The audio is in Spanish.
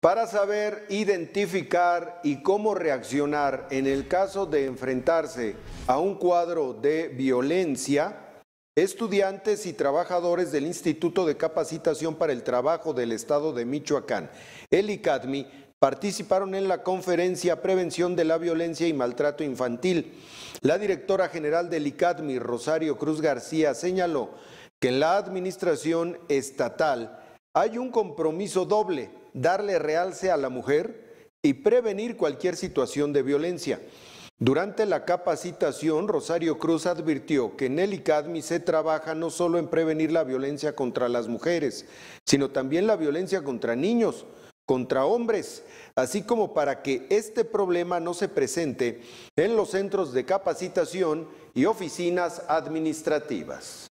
para saber identificar y cómo reaccionar en el caso de enfrentarse a un cuadro de violencia, Estudiantes y trabajadores del Instituto de Capacitación para el Trabajo del Estado de Michoacán, el ICADMI, participaron en la conferencia Prevención de la Violencia y Maltrato Infantil. La directora general del ICADMI, Rosario Cruz García, señaló que la administración estatal hay un compromiso doble, darle realce a la mujer y prevenir cualquier situación de violencia. Durante la capacitación, Rosario Cruz advirtió que en el ICADMI se trabaja no solo en prevenir la violencia contra las mujeres, sino también la violencia contra niños, contra hombres, así como para que este problema no se presente en los centros de capacitación y oficinas administrativas.